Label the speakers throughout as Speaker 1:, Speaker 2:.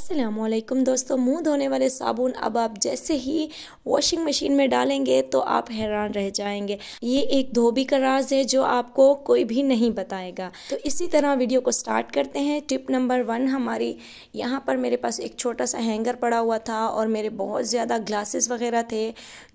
Speaker 1: असलम दोस्तों मुंह धोने वाले साबुन अब आप जैसे ही वॉशिंग मशीन में डालेंगे तो आप हैरान रह जाएंगे ये एक धोबी का राज है जो आपको कोई भी नहीं बताएगा तो इसी तरह वीडियो को स्टार्ट करते हैं टिप नंबर वन हमारी यहाँ पर मेरे पास एक छोटा सा हैंगर पड़ा हुआ था और मेरे बहुत ज़्यादा ग्लासेस वगैरह थे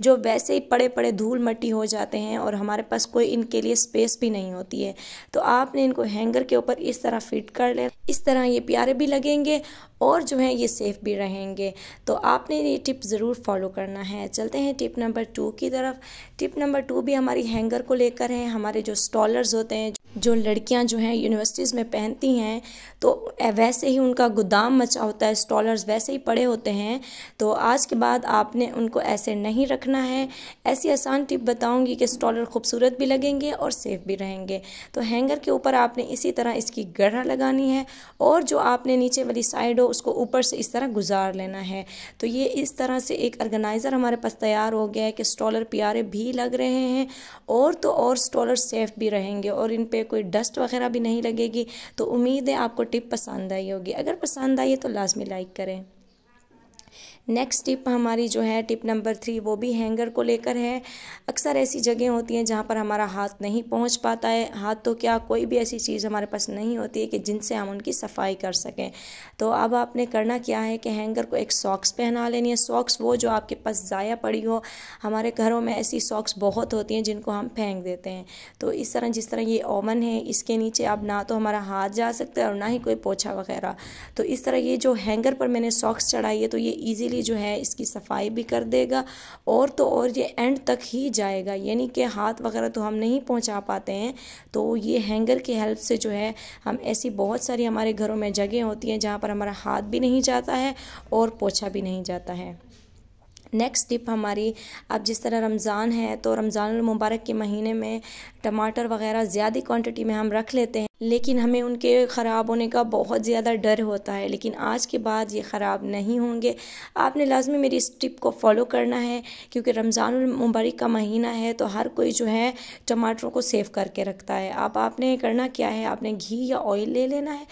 Speaker 1: जो वैसे ही पड़े पड़े धूल मट्टी हो जाते हैं और हमारे पास कोई इनके लिए स्पेस भी नहीं होती है तो आपने इनको हैंगर के ऊपर इस तरह फिट कर ले इस तरह ये प्यारे भी लगेंगे और जो जो हैं ये सेफ़ भी रहेंगे तो आपने ये टिप ज़रूर फॉलो करना है चलते हैं टिप नंबर टू की तरफ टिप नंबर टू भी हमारी हैंगर को लेकर है हमारे जो स्टॉलर्स होते हैं जो लड़कियां जो हैं यूनिवर्सिटीज़ में पहनती हैं तो वैसे ही उनका गोदाम मचा होता है स्टॉलर्स वैसे ही पड़े होते हैं तो आज के बाद आपने उनको ऐसे नहीं रखना है ऐसी आसान टिप बताऊंगी कि स्टॉलर खूबसूरत भी लगेंगे और सेफ भी रहेंगे तो हैंगर के ऊपर आपने इसी तरह इसकी गढ़ा लगानी है और जो आपने नीचे वाली साइड हो उसको ऊपर से इस तरह गुजार लेना है तो ये इस तरह से एक ऑर्गेनाइज़र हमारे पास तैयार हो गया है कि स्टॉलर प्यारे भी लग रहे हैं और तो और स्टॉलर सेफ़ भी रहेंगे और इन पर कोई डस्ट वगैरह भी नहीं लगेगी तो उम्मीद है आपको टिप पसंद आई होगी अगर पसंद आई है तो लाजमी लाइक करें नेक्स्ट टिप हमारी जो है टिप नंबर थ्री वो भी हैंगर को लेकर है अक्सर ऐसी जगह होती हैं जहाँ पर हमारा हाथ नहीं पहुँच पाता है हाथ तो क्या कोई भी ऐसी चीज़ हमारे पास नहीं होती है कि जिनसे हम उनकी सफाई कर सकें तो अब आपने करना क्या है कि हैंगर को एक सॉक्स पहना लेनी है सॉक्स वो जो आपके पास ज़ाया पड़ी हो हमारे घरों में ऐसी सॉक्स बहुत होती हैं जिनको हम फेंक देते हैं तो इस तरह जिस तरह ये ओवन है इसके नीचे अब ना तो हमारा हाथ जा सकता है और ना ही कोई पोछा वगैरह तो इस तरह ये जो हैंगर पर मैंने सॉक्स चढ़ाई है तो ये ईजिली ईजीली जो है इसकी सफाई भी कर देगा और तो और ये एंड तक ही जाएगा यानी कि हाथ वगैरह तो हम नहीं पहुंचा पाते हैं तो ये हैंगर की हेल्प से जो है हम ऐसी बहुत सारी हमारे घरों में जगह होती हैं जहाँ पर हमारा हाथ भी नहीं जाता है और पोछा भी नहीं जाता है नेक्स्ट टिप हमारी अब जिस तरह रमज़ान है तो रमज़ान मुबारक के महीने में टमाटर वगैरह ज़्यादा क्वांटिटी में हम रख लेते हैं लेकिन हमें उनके ख़राब होने का बहुत ज़्यादा डर होता है लेकिन आज के बाद ये ख़राब नहीं होंगे आपने लाजमी मेरी इस टिप को फॉलो करना है क्योंकि रमज़ान मुबारक का महीना है तो हर कोई जो है टमाटरों को सेव करके रखता है आप आपने करना क्या है आपने घी या ऑयल ले लेना है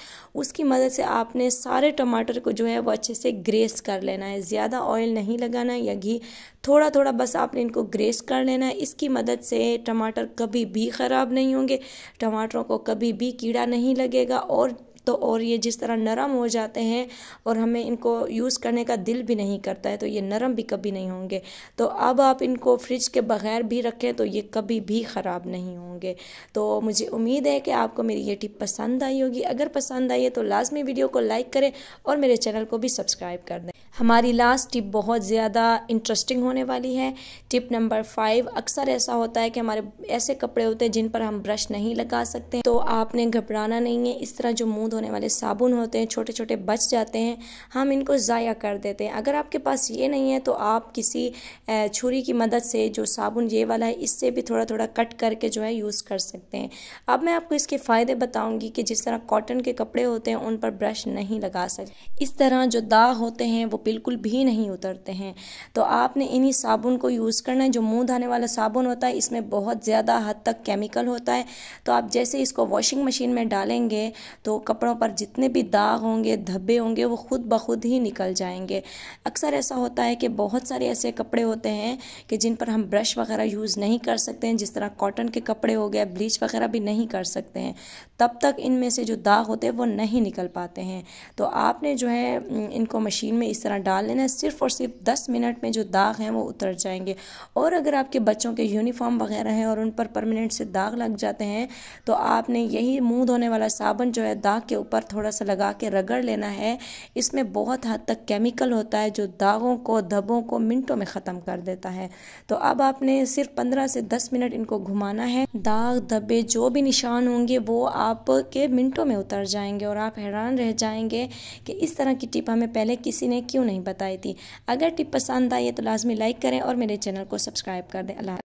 Speaker 1: उसकी मदद से आपने सारे टमाटर को जो है वो अच्छे से ग्रेस कर लेना है ज़्यादा ऑयल नहीं लगाना या घी थोड़ा थोड़ा बस आपने इनको ग्रेस कर लेना है इसकी मदद से टमाटर कभी भी ख़राब नहीं होंगे टमाटरों को कभी भी कीड़ा नहीं लगेगा और तो और ये जिस तरह नरम हो जाते हैं और हमें इनको यूज़ करने का दिल भी नहीं करता है तो ये नरम भी कभी नहीं होंगे तो अब आप इनको फ्रिज के बगैर भी रखें तो ये कभी भी ख़राब नहीं होंगे तो मुझे उम्मीद है कि आपको मेरी ये टिप पसंद आई होगी अगर पसंद आई है तो लाजमी वीडियो को लाइक करें और मेरे चैनल को भी सब्सक्राइब कर दें हमारी लास्ट टिप बहुत ज़्यादा इंटरेस्टिंग होने वाली है टिप नंबर फाइव अक्सर ऐसा होता है कि हमारे ऐसे कपड़े होते हैं जिन पर हम ब्रश नहीं लगा सकते तो आपने घबराना नहीं है इस तरह जो मुँह धोने वाले साबुन होते हैं छोटे छोटे बच जाते हैं हम इनको ज़ाया कर देते हैं अगर आपके पास ये नहीं है तो आप किसी छुरी की मदद से जो साबुन ये वाला है इससे भी थोड़ा थोड़ा कट करके जो है यूज़ कर सकते हैं अब मैं आपको इसके फ़ायदे बताऊँगी कि जिस तरह कॉटन के कपड़े होते हैं उन पर ब्रश नहीं लगा सकते इस तरह जो दाग होते हैं वो बिल्कुल भी नहीं उतरते हैं तो आपने इन्हीं साबुन को यूज़ करना है जो मुंह धोने वाला साबुन होता है इसमें बहुत ज़्यादा हद तक केमिकल होता है तो आप जैसे इसको वॉशिंग मशीन में डालेंगे तो कपड़ों पर जितने भी दाग होंगे धब्बे होंगे वो खुद ब खुद ही निकल जाएंगे अक्सर ऐसा होता है कि बहुत सारे ऐसे कपड़े होते हैं कि जिन पर हम ब्रश वगैरह यूज़ नहीं कर सकते हैं जिस तरह कॉटन के कपड़े हो गए ब्लीच वगैरह भी नहीं कर सकते हैं तब तक इनमें से जो दाग होते हैं वो नहीं निकल पाते हैं तो आपने जो है इनको मशीन में इस तरह तरह डाल लेना है सिर्फ और सिर्फ दस मिनट में जो दाग हैं वो उतर जाएंगे और अगर आपके बच्चों के यूनिफॉर्म वगैरह हैं और उन पर परमानेंट से दाग लग जाते हैं तो आपने यही मुँह धोने वाला साबन जो है दाग के ऊपर थोड़ा सा लगा के रगड़ लेना है इसमें बहुत हद तक केमिकल होता है जो दागों को धब्बों को मिनटों में ख़त्म कर देता है तो अब आपने सिर्फ पंद्रह से दस मिनट इनको घुमाना है दाग धब्बे जो भी निशान होंगे वो आपके मिनटों में उतर जाएंगे और आप हैरान रह जाएंगे कि इस तरह की टिप हमें पहले किसी ने क्यों क्यों नहीं बताई थी अगर टिप पसंद आई है तो लाजमी लाइक करें और मेरे चैनल को सब्सक्राइब कर दें अल्लाह